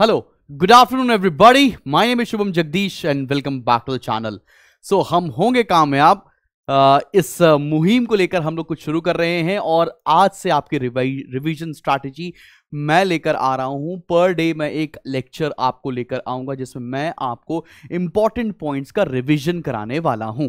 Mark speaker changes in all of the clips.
Speaker 1: hello good afternoon everybody my name is Shubham Jagdish and welcome back to the channel so हम होंगे कामयाब इस मुहिम को लेकर हम लोग कुछ शुरू कर रहे हैं और आज से आपकी रिवीजन स्ट्रैटेजी मैं लेकर आ रहा हूं पर डे मैं एक लेक्चर आपको लेकर आऊंगा जिसमें मैं आपको इंपॉर्टेंट पॉइंट्स का रिवीजन कराने वाला हूं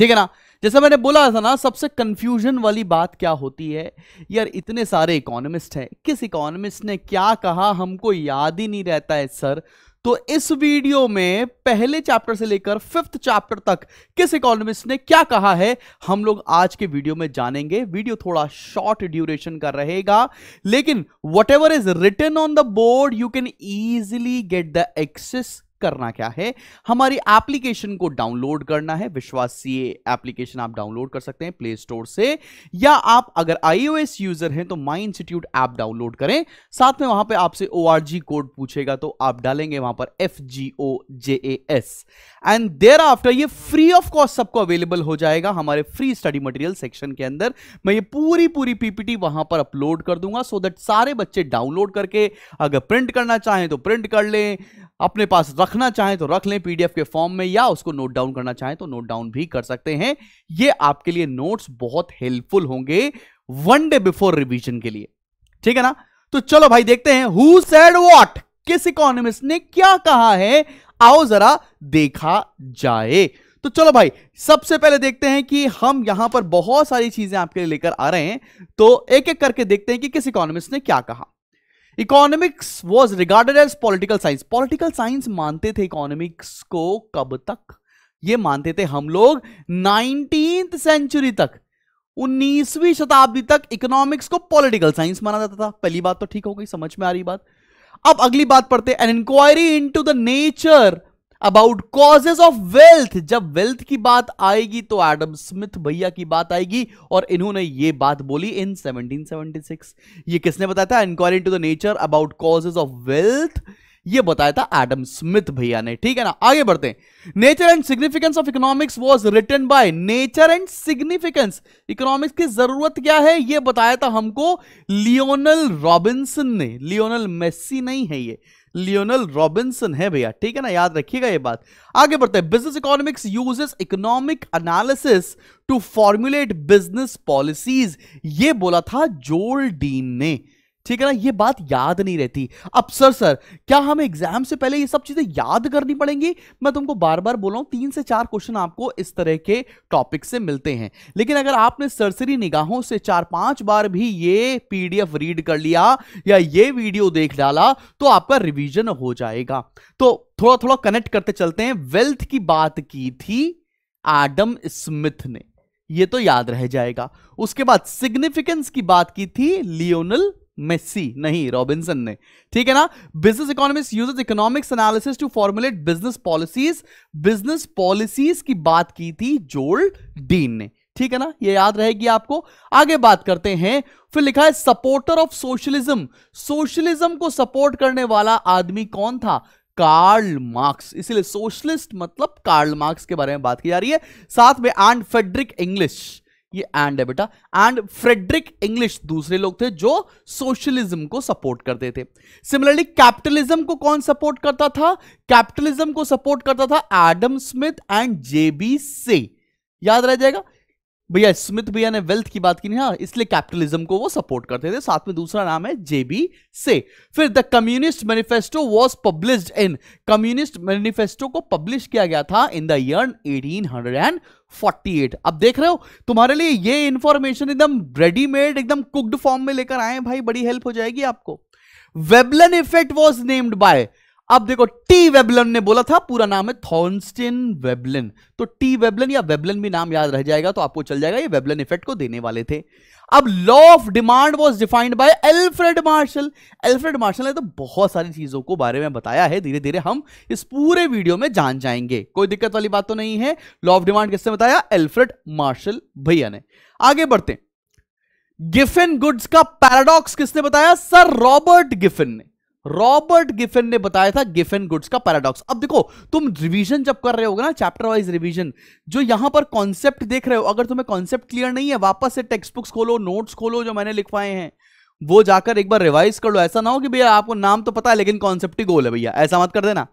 Speaker 1: ठीक है ना जैसे मैंने बोला था ना सबसे कंफ्यूजन वाली बात क्या होती है यार इतने सारे इकोनॉमिस्ट हैं किस इकोनॉमिस्ट ने क्या कहा हमको याद ही नहीं रहता है सर तो इस वीडियो में पहले चैप्टर से लेकर फिफ्थ चैप्टर तक किस इकोनॉमिस्ट ने क्या कहा है हम लोग आज के वीडियो में जानेंगे वीडियो थोड़ा शॉर्ट ड्यूरेशन का रहेगा लेकिन whatever is return on the board you can easily get the access करना क्या है हमारी एप्लीकेशन को डाउनलोड करना है विश्वासीय एप्लीकेशन आप डाउनलोड कर सकते हैं प्ले स्टोर से या आप अगर आईओएस यूजर हैं तो माई इंस्टीट्यूट ऐप डाउनलोड करें साथ में वहां पे आपसे ओ कोड पूछेगा तो आप डालेंगे वहां पर F G O J S and thereafter ये फ्री ऑफ कॉस्ट सबको अवेलेबल हो जाएगा हमारे फ्री स्टडी मटेरियल सेक्शन के अंदर मैं ये पूरी पूरी पीपीटी वहां पर अपलोड कर दूंगा सो so दैट सारे बच्चे डाउनलोड करके अगर प्रिंट करना चाहें तो प्रिंट कर लें अपने पास रखना चाहें तो रख लें पीडीएफ के फॉर्म में या उसको नोट डाउन करना चाहें तो नोट डाउन भी कर सकते हैं ये आपके लिए नोट्स बहुत हेल्पफुल होंगे वन डे बिफोर रिवीजन के लिए ठीक है ना तो चलो भाई देखते हैं हु सेड वॉट किस इकोनॉमिस्ट ने क्या कहा है आओ जरा देखा जाए तो चलो भाई सबसे पहले देखते हैं कि हम यहां पर बहुत सारी चीजें आपके लिए लेकर आ रहे हैं तो एक एक करके देखते हैं कि किस इकोनॉमिस्ट ने क्या कहा economics was regarded as political science political science मानते थे इकोनॉमिक्स को कब तक ये मानते थे हम लोग नाइनटीन सेंचुरी तक उन्नीसवीं शताब्दी तक इकोनॉमिक्स को पॉलिटिकल साइंस माना जाता था पहली बात तो ठीक हो गई समझ में आ रही बात अब अगली बात पढ़ते an inquiry into the nature about causes of wealth जब वेल्थ की बात आएगी तो एडम स्मिथ भैया की बात आएगी और इन्होंने ये बात बोली इन 1776 ये किसने बताया था inquiry to the nature about causes of wealth ये बताया था एडम स्मिथ भैया ने ठीक है ना आगे बढ़ते हैं nature and significance of economics was written by nature and significance economics की जरूरत क्या है ये बताया था हमको लियोनल रॉबिन्सन ने लियोनल मेस्सी नहीं है ये लियोनल रॉबिन्सन है भैया ठीक है ना याद रखिएगा ये बात आगे बढ़ते हैं business economics uses economic analysis to formulate business policies ये बोला था जोल डीन ने ठीक है ना ये बात याद नहीं रहती अब सर सर क्या हमें एग्जाम से पहले ये सब चीजें याद करनी पड़ेंगी मैं तुमको बार बार बोल रहा हूं तीन से चार क्वेश्चन आपको इस तरह के टॉपिक से मिलते हैं लेकिन अगर आपने सरसरी निगाहों से चार पांच बार भी ये पीडीएफ रीड कर लिया या ये वीडियो देख डाला तो आपका रिविजन हो जाएगा तो थोड़ा थोड़ा कनेक्ट करते चलते हैं वेल्थ की बात की थी एडम स्मिथ ने ये तो याद रह जाएगा उसके बाद सिग्निफिकेंस की बात की थी लियोनल मेस्सी नहीं रॉबिन्सन ने ठीक है ना business economic uses economics analysis to formulate business policies business policies की बात की थी जोल डीन ने ठीक है ना ये याद रहेगी आपको आगे बात करते हैं फिर लिखा है सपोर्टर ऑफ सोशलिज्म सोशलिज्म को सपोर्ट करने वाला आदमी कौन था कार्ल मार्क्स इसीलिए सोशलिस्ट मतलब कार्ल मार्क्स के बारे में बात की जा रही है साथ में एंड फेडरिक इंग्लिश ये एंड है बेटा एंड फ्रेडरिक इंग्लिश दूसरे लोग थे जो सोशलिज्म को सपोर्ट करते थे सिमिलरली कैपिटलिज्म को कौन सपोर्ट करता था कैपिटलिज्म को सपोर्ट करता था एडम स्मिथ एंड जेबी से याद रह जाएगा भैया स्मिथ भैया ने वेल्थ की बात की ना इसलिए कैपिटलिज्म को वो सपोर्ट करते थे साथ में दूसरा नाम है जेबी से फिर the communist manifesto was publish in communist manifesto को पब्लिश किया गया था इन द ईयर एट अब देख रहे हो तुम्हारे लिए ये इंफॉर्मेशन एकदम रेडीमेड एकदम कुक्ड फॉर्म में लेकर आए भाई बड़ी हेल्प हो जाएगी आपको Veblen effect was named by अब देखो टी वेबलन ने बोला था पूरा नाम है थॉन्स्टिन वेबलन तो टी वेबलन या वेबलन भी नाम याद रह जाएगा तो आपको चल जाएगा ये वेबलन इफेक्ट को देने वाले थे अब law of demand was defined by Alfred Marshall Alfred Marshall ने तो बहुत सारी चीजों को बारे में बताया है धीरे धीरे हम इस पूरे वीडियो में जान जाएंगे कोई दिक्कत वाली बात तो नहीं है लॉ ऑफ डिमांड किसने बताया एल्फ्रेड मार्शल भैया ने आगे बढ़ते गिफिन गुड्स का पैराडॉक्स किसने बताया सर रॉबर्ट गिफिन ने रॉबर्ट गिफिन ने बताया था गिफिन गुड्स का पैराडॉक्स अब देखो तुम रिवीजन जब कर रहे हो ना चैप्टर वाइज रिवीजन जो यहां पर कॉन्सेप्ट देख रहे हो अगर तुम्हें कॉन्सेप्ट क्लियर नहीं है वापस से टेक्स्ट बुक्स खोलो नोट्स खोलो जो मैंने लिखवाए हैं वो जाकर एक बार रिवाइज कर लो ऐसा ना हो कि भैया आपको नाम तो पता है लेकिन कॉन्सेप्ट ही गोल है भैया ऐसा मत कर देना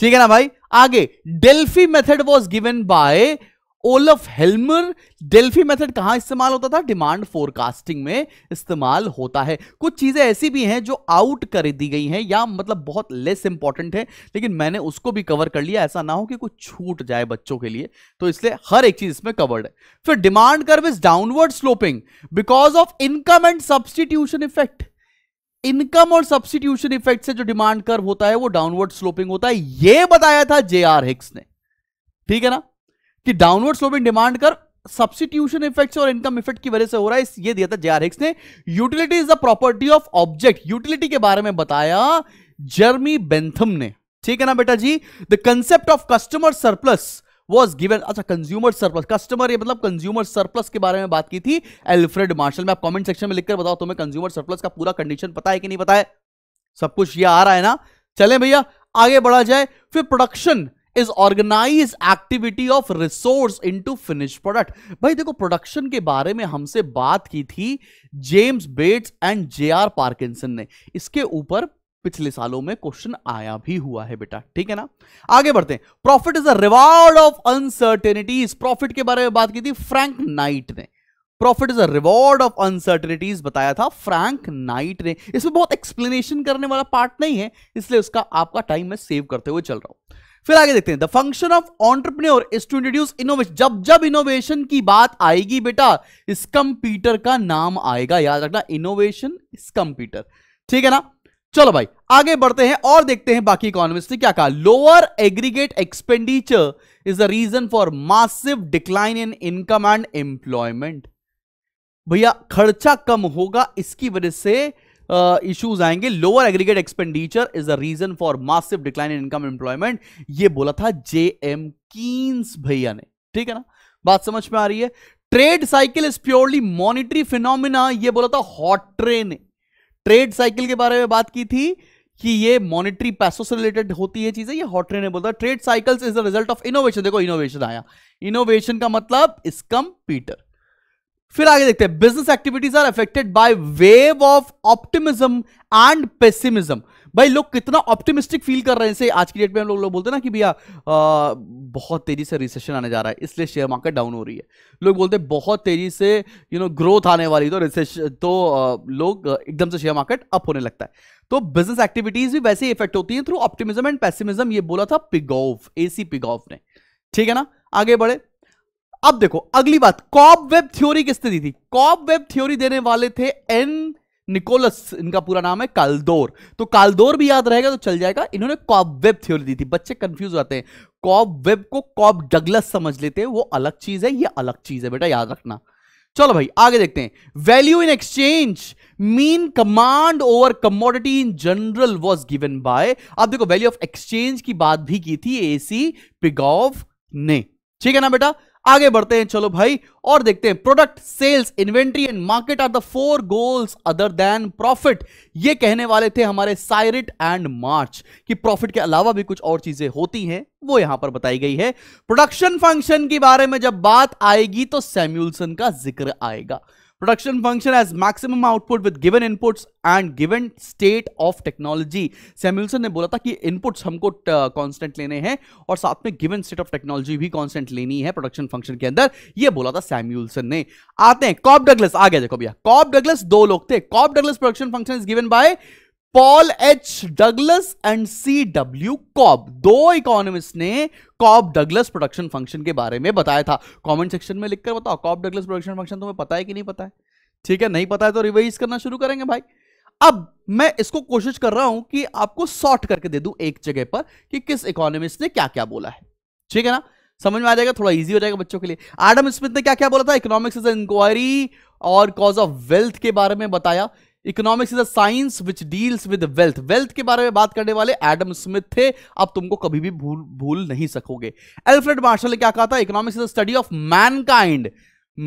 Speaker 1: ठीक है ना भाई आगे Delphi method was given by Olaf Helmer Delphi method कहां इस्तेमाल होता था डिमांड फोरकास्टिंग में इस्तेमाल होता है कुछ चीजें ऐसी भी हैं जो आउट कर दी गई हैं या मतलब बहुत लेस इंपॉर्टेंट है लेकिन मैंने उसको भी कवर कर लिया ऐसा ना हो कि कुछ छूट जाए बच्चों के लिए तो इसलिए हर एक चीज इसमें कवर्ड है फिर demand curve is downward sloping because of income and substitution effect income और सब्सटीट्यूशन इफेक्ट से जो डिमांड कर्व होता है वो डाउनवर्ड स्लोपिंग होता है ये बताया था जे आर हिक्स ने ठीक है ना कि downward slope in demand curve substitution effect और इनकम इफेक्ट की वजह से हो रहा है ये दिया था जेआरएक्स ने utility is the property of object utility के बारे में बताया जर्मी बेंथम ने ठीक है ना बेटा जी the concept of customer surplus was given अच्छा कंज्यूमर सरप्लस कस्टमर ये मतलब कंज्यूमर सरप्लस के बारे में बात की थी एल्फ्रेड मार्शल में आप कमेंट सेक्शन में लिखकर बताओ तुम्हें कंज्यूमर सरप्लस का पूरा कंडीशन पता है कि नहीं पता है सब कुछ ये आ रहा है ना चले भैया आगे बढ़ा जाए फिर production is organise activity of resource into finish product भाई देखो प्रोडक्शन के बारे में हमसे बात की थी James Bates and J R Parkinson ने इसके ऊपर पिछले सालों में क्वेश्चन आया भी हुआ है बेटा ठीक है ना आगे बढ़ते हैं profit is a reward of uncertainties profit के बारे में बात की थी फ्रैंक नाइट ने profit is a reward of uncertainties बताया था फ्रैंक नाइट ने इसमें बहुत एक्सप्लेनेशन करने वाला पार्ट नहीं है इसलिए उसका आपका टाइम मैं सेव करते हुए चल रहा हूं फिर आगे देखते हैं the function of entrepreneur is to introduce innovation जब जब इनोवेशन की बात आएगी बेटा इस कंप्यूटर का नाम आएगा याद रखना इनोवेशन इस कंप्यूटर ठीक है ना चलो भाई आगे बढ़ते हैं और देखते हैं बाकी इकोनॉमिस्ट ने क्या कहा lower aggregate expenditure is the reason for massive decline in income and employment भैया खर्चा कम होगा इसकी वजह से इश्यूज uh, आएंगे lower aggregate expenditure is the reason for massive decline in income employment ये बोला था जे एम कीन्स भैया ने ठीक है ना बात समझ में आ रही है trade cycle is purely monetary phenomena ये बोला था हॉट्रे ने ट्रेड साइकिल के बारे में बात की थी कि ये मॉनिटरी पैसों से रिलेटेड होती है चीजें ये हॉटरे ने बोला trade cycles is the result of innovation देखो इनोवेशन आया इनोवेशन का मतलब इसकम पीटर फिर आगे देखते हैं business activities are affected by wave of optimism and pessimism भाई लोग कितना ऑप्टिमिस्टिक फील कर रहे हैं इसे आज की डेट में हम लोग लोग बोलते हैं ना कि भैया बहुत तेजी से रिसेशन आने जा रहा है इसलिए शेयर मार्केट डाउन हो रही है लोग बोलते हैं बहुत तेजी से यू नो ग्रोथ आने वाली तो रिसेशन तो लोग एकदम से शेयर मार्केट अप होने लगता है तो बिजनेस एक्टिविटीज भी वैसे ही इफेक्ट होती है थ्रू ऑप्टिमिज्म एंड पेसिमिज्म ये बोला था पिगोव ए सी पिगोव ने ठीक है ना आगे बढ़े अब देखो अगली बात कॉब वेब थ्योरी किसने दी थी कॉब वेब थ्योरी देने वाले थे एन निकोलस इनका पूरा नाम है कालदोर तो कालदोर भी याद रहेगा तो चल जाएगा इन्होंने कॉब वेब थ्योरी दी थी बच्चे कंफ्यूज हो जाते हैं कॉब वेब को कॉब डगलस समझ लेते हैं वो अलग चीज है ये अलग चीज है बेटा याद रखना चलो भाई आगे देखते हैं value in exchange mean command over commodity in general was given by अब देखो वैल्यू ऑफ एक्सचेंज की बात भी की थी एसी पिगॉव ने ठीक है ना बेटा आगे बढ़ते हैं चलो भाई और देखते हैं product sales inventory and market are the four goals other than profit ये कहने वाले थे हमारे साइरिट एंड मार्च कि प्रॉफिट के अलावा भी कुछ और चीजें होती हैं वो यहां पर बताई गई है प्रोडक्शन फंक्शन के बारे में जब बात आएगी तो सैम्यूलसन का जिक्र आएगा Production function as maximum output with given inputs and given state of technology Samuelson ने बोला था कि इनपुट्स हमको कांस्टेंट uh, लेने हैं और साथ में गिवन स्टेट ऑफ टेक्नोलॉजी भी कॉन्स्टेंट लेनी है प्रोडक्शन फंक्शन के अंदर यह बोला था सैम्यूलसन ने आते हैं कॉप डगलस आ गया देखो भैया कॉप डगलस दो लोग थे Cobb Douglas production function is given by Paul H Douglas and C W Cobb दो इकोनॉमिस्ट ने कॉब डगलस प्रोडक्शन फंक्शन के बारे में बताया था कमेंट सेक्शन में लिखकर बताओ कॉब डगलस प्रोडक्शन फंक्शन तुम्हें पता है कि नहीं पता है ठीक है नहीं पता है तो रिवाइज करना शुरू करेंगे भाई अब मैं इसको कोशिश कर रहा हूं कि आपको सॉर्ट करके दे दूं एक जगह पर कि किस इकोनॉमिस्ट ने क्या क्या बोला है ठीक है ना समझ में आ जाएगा थोड़ा इजी हो जाएगा बच्चों के लिए एडम स्मिथ ने क्या क्या बोला था इकोनॉमिक्स इज इंक्वायरी और कॉज ऑफ वेल्थ के बारे में बताया economics is a science which deals with wealth wealth के बारे में बात करने वाले एडम स्मिथ थे अब तुमको कभी भी भूल भूल नहीं सकोगे एल्फ्रेड मार्शल ने क्या कहा था economics is a study of mankind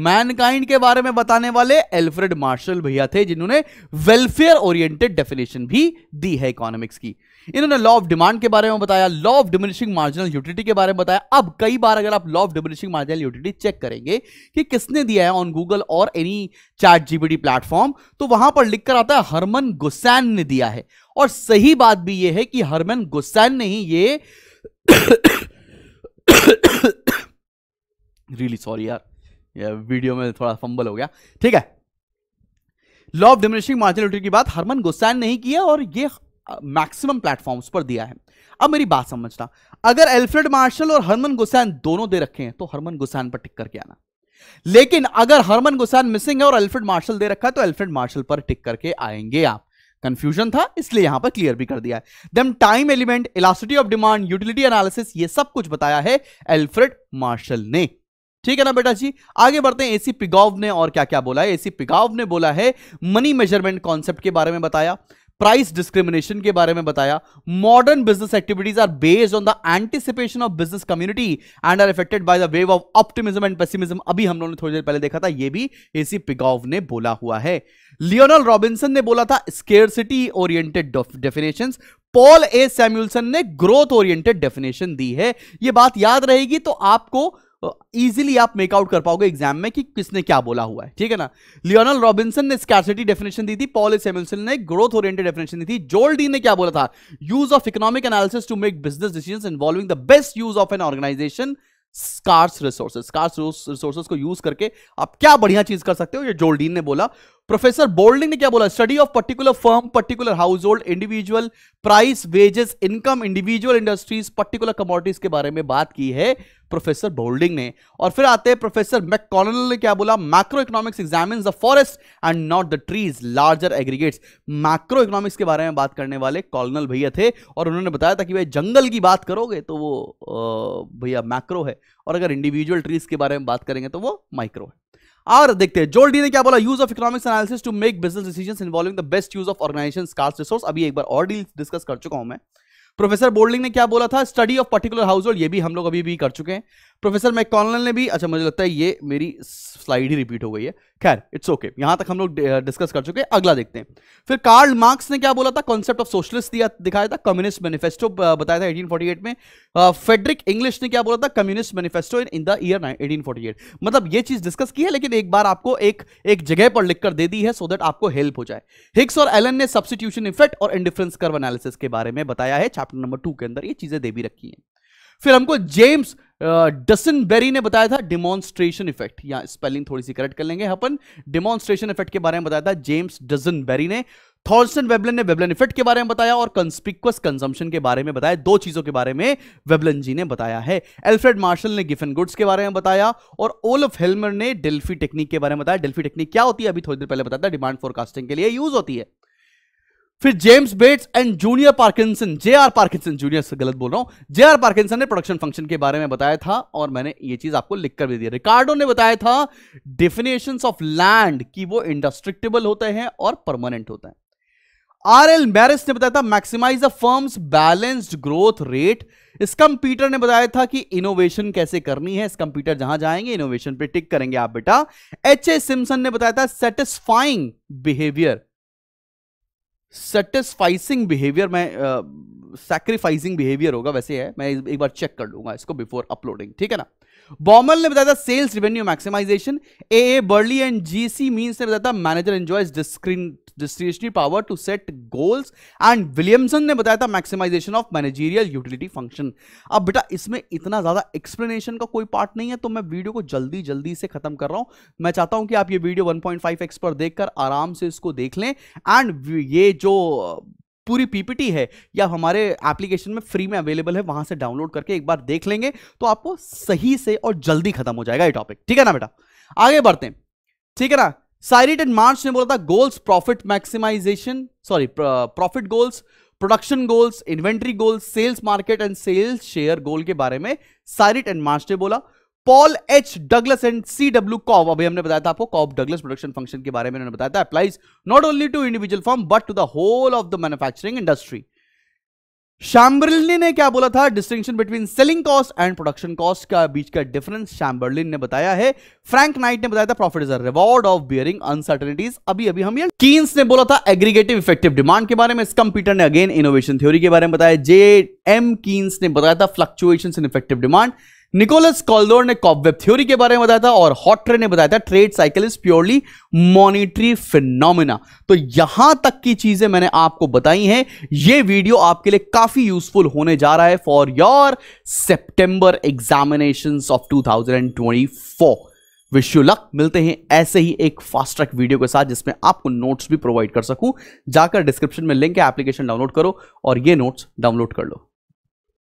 Speaker 1: mankind के बारे में बताने वाले एल्फ्रेड मार्शल भैया थे जिन्होंने वेलफेयर ओरिएंटेड डेफिनेशन भी दी है इकोनॉमिक्स की इन्होंने लॉ ऑफ डिमांड के बारे में बताया law of diminishing marginal utility के बारे में बताया अब कई बार अगर आप law of diminishing marginal utility check करेंगे कि किसने दिया है ऑन गूगल और एनी चैट जीबीडी प्लेटफॉर्म तो वहां पर लिखकर आता है हरमन गुस्सैन ने दिया है और सही बात भी यह है कि हरमन गुस्सैन ने ही ये रियली सॉरी यार वीडियो में थोड़ा फंबल हो गया ठीक है law of diminishing marginal utility की बात हरमन गुस्सैन ने नहीं किया और ये मैक्सिमम प्लेटफॉर्म्स पर दिया है अब मेरी बात समझना अगर एल्फ्रेड मार्शल और हरमन गुसैन दोनों दे रखे हैं तो हरमन गुसैन पर टिक करके आना लेकिन अगर हरमन गुसैन मिसिंग है और एल्फ्रेड मार्शल दे रखा है तो एल्फ्रेड मार्शल पर टिक करके आएंगे आप कंफ्यूजन था इसलिए यहां पर क्लियर भी कर दिया है them time element elasticity of demand utility analysis ये सब कुछ बताया है एल्फ्रेड मार्शल ने ठीक है ना बेटा जी आगे बढ़ते हैं एसी पिगाव ने और क्या क्या बोला है एसी पिगाव ने बोला है मनी मेजरमेंट कॉन्सेप्ट के बारे में बताया प्राइस डिस्क्रिमिनेशन के बारे में बताया modern business activities are based on the anticipation of business community and are affected by the wave of optimism and pessimism अभी हम लोगों ने थोड़ी देर पहले देखा था ये भी एसी पिगाव ने बोला हुआ है लियोनल रॉबिन्सन ने बोला था scarcity oriented definition Paul A Samuelson ने ग्रोथ ओरिएंटेड डेफिनेशन दी है ये बात याद रहेगी तो आपको ईजिली आप मेकआउट कर पाओगे एग्जाम में कि किसने क्या बोला हुआ है ठीक है ना लियोनल रॉबिनसन ने स्कैसिटी डेफिनेशन दी थी पॉल सेमल्सन ने ग्रोथ ओरिएंटेड डेफिनेशन दी थी जोल्डी ने क्या बोला था use of economic analysis to make business decision involving the best use of an organisation scarce resources scarce resources को यूज करके आप क्या बढ़िया चीज कर सकते हो ये जोल्डीन ने बोला प्रोफेसर बोल्डिंग ने क्या बोला study of particular firm particular household individual price wages income individual industries particular commodities के बारे में बात की है प्रोफेसर बोल्डिंग ने और फिर आते हैं प्रोफेसर मैकॉनल ने क्या बोला macroeconomics examine the forest and not the trees larger aggregates macroeconomics के बारे में बात करने वाले कॉलोनल भैया थे और उन्होंने बताया था कि भाई जंगल की बात करोगे तो वो भैया मैक्रो है और अगर इंडिविजुअल ट्रीज के बारे में बात करेंगे तो वो माइक्रो है और देखते हैं जोल्डी ने क्या बोला use of economics analysis to make business decisions involving the best use of organisation कास्ट रिसोर्स अभी एक बार और डील डिस्कस कर चुका हूं मैं प्रोफेसर बोल्डिंग ने क्या बोला था study of particular household ये भी हम लोग अभी भी कर चुके हैं प्रोफेसर मैकॉनल ने भी अच्छा मुझे लगता है ये मेरी स्लाइड ही रिपीट हो गई है खैर इट्स ओके यहां तक हम लोग डिस्कस कर चुके हैं अगला देखते हैं फिर कार्ल मार्क्स ने क्या बोला था कॉन्सेप्ट ऑफ सोशलिस्ट दिया दिखाया था कम्युनिस्ट मैनिफेस्टो बताया था एटीन में फेडरिक इंग्लिश ने क्या बोला था communist manifesto in the year eighteen मतलब ये चीज डिस्कस की है लेकिन एक बार आपको एक एक जगह पर लिखकर दे दी है सो देट दैट आपको हेल्प हो जाए हिक्स और एलन ने सब्सिट्यूशन इफेक्ट और इंडिफरेंस कर्व एनालिसिस के बारे में बताया है चैप्टर नंबर टू के अंदर ये चीजें दे भी रखी हैं फिर हमको जेम्स डसन बेरी ने बताया था डिमॉन्स्ट्रेशन इफेक्ट या स्पेलिंग थोड़ी सी करेक्ट कर लेंगे अपन डिमॉन्स्ट्रेशन इफेक्ट के बारे में बताया था जेम्स डजन बेरी ने थॉर्सन वेबलन ने वेबलन इफेक्ट के बारे में बताया और कंस्पिकुअस कंजम्पशन के बारे में बताया दो चीजों के बारे में वेबलन जी ने बताया है एल्फ्रेड मार्शल ने गिफन गुड्स के बारे में बताया और ओलफ हेलमर ने डेल्फी टेक्निक के बारे में बताया डेल्फी टेक्निक क्या होती है अभी थोड़ी देर पहले बताया डिमांड फोरकास्टिंग के लिए यूज होती है फिर James Bates and junior Parkinson J R Parkinson junior से गलत बोल रहा हूं जे आर पार्किंसन ने प्रोडक्शन फंक्शन के बारे में बताया था और मैंने ये चीज आपको लिखकर भी दी रिकार्डो ने बताया था डेफिनेशन ऑफ लैंड कि वो इंडस्ट्रिक्टेबल होते हैं और परमानेंट होते हैं आर एल मैरिस ने बताया था maximize the firm's balanced growth rate इस कंप्यूटर ने बताया था कि इनोवेशन कैसे करनी है इस कंप्यूटर जहां जाएंगे इनोवेशन पे टिक करेंगे आप बेटा एच ए सिमसन ने बताया था सेटिस्फाइंग बिहेवियर सेटिस्फाइसिंग बिहेवियर में सैक्रिफाइसिंग बिहेवियर होगा वैसे है मैं एक बार चेक कर लूंगा इसको बिफोर अपलोडिंग ठीक है ना बॉमल ने बताया था sales revenue maximization A A Berle and GC Means ने बताया था manager enjoys discretionary power to set goals and Williamson ने बताया था maximization of managerial utility function अब बेटा इसमें इतना ज्यादा एक्सप्लेनेशन का कोई पार्ट नहीं है तो मैं वीडियो को जल्दी जल्दी से खत्म कर रहा हूं मैं चाहता हूं कि आप ये वीडियो वन 1.5x पर देखकर आराम से इसको देख लें एंड ये जो पूरी पीपीटी है या हमारे एप्लीकेशन में फ्री में अवेलेबल है वहां से डाउनलोड करके एक बार देख लेंगे तो आपको सही से और जल्दी खत्म हो जाएगा ये टॉपिक ठीक है ना बेटा आगे बढ़ते हैं ठीक है ना साइरिट एंड मार्च ने बोला था goals profit maximization sorry profit goals production goals inventory goals sales market and sales share goal के बारे में साइरिट एंड मार्च ने बोला Paul H Douglas and C W Cobb अभी हमने बताया था आपको कॉब डगलस प्रोडक्शन फंक्शन के बारे में उन्होंने बताया था applies not only to individual form but to the whole of the manufacturing industry Chamberlin ने क्या बोला था distinction between selling cost and production cost का बीच का डिफरेंस शैम्बरलिन ने बताया है फ्रैंक नाइट ने बताया था profit is a reward of bearing uncertainties अभी अभी हम ये कीन्स ने बोला था एग्रीगेटिव इफेक्टिव डिमांड के बारे में स्कम पीटर ने अगेन इनोवेशन थ्योरी के बारे में बताया जे एम कीन्स ने बताया था fluctuation in effective demand Nicholas Kaldor ने कॉबवेब थ्योरी के बारे में बताया था और हॉटरे ने बताया था trade cycle is purely monetary phenomena तो यहां तक की चीजें मैंने आपको बताई हैं ये वीडियो आपके लिए काफी यूजफुल होने जा रहा है for your September examination of 2024 wish you luck मिलते हैं ऐसे ही एक फास्ट ट्रैक वीडियो के साथ जिसमें आपको नोट्स भी प्रोवाइड कर सकूं जाकर डिस्क्रिप्शन में लिंक है एप्लीकेशन डाउनलोड करो और ये नोट्स डाउनलोड कर लो